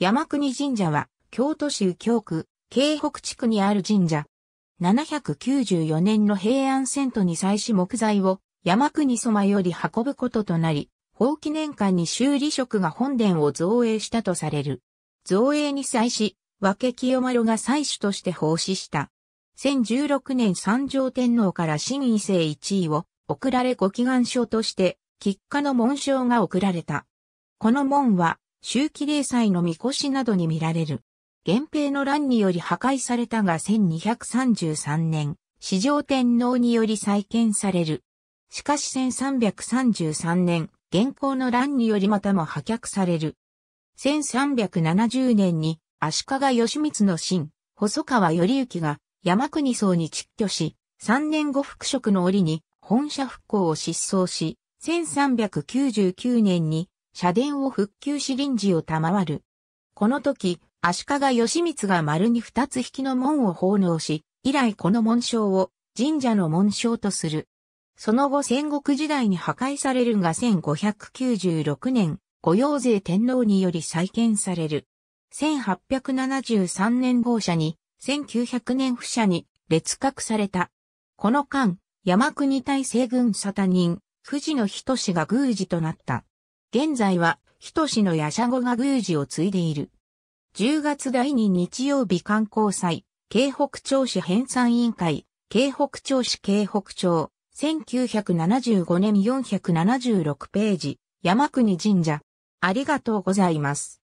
山国神社は、京都市右京区、京北地区にある神社。794年の平安遷都に際し木材を山国様より運ぶこととなり、法記年間に修理職が本殿を造営したとされる。造営に際し、和け清丸が祭主として奉仕した。1016年三条天皇から新位世一位を贈られご祈願書として、喫下の紋章が贈られた。この門は、周期霊祭のみこしなどに見られる。源平の乱により破壊されたが1233年、四条天皇により再建される。しかし1333年、現行の乱によりまたも破却される。1370年に足利義満の親、細川頼之が山国荘に蟄居し、3年後復職の折に本社復興を失踪し、1399年に社殿を復旧し臨時を賜る。この時、足利義満が丸に二つ引きの門を奉納し、以来この紋章を神社の紋章とする。その後戦国時代に破壊されるが1596年、御用税天皇により再建される。1873年号車に、1900年不社に列格された。この間、山国大西軍沙田人、藤野仁が宮司となった。現在は、しのやしゃごが宮司を継いでいる。10月第2日曜日観光祭、京北町市編纂委員会、京北町市京北町、1975年476ページ、山国神社。ありがとうございます。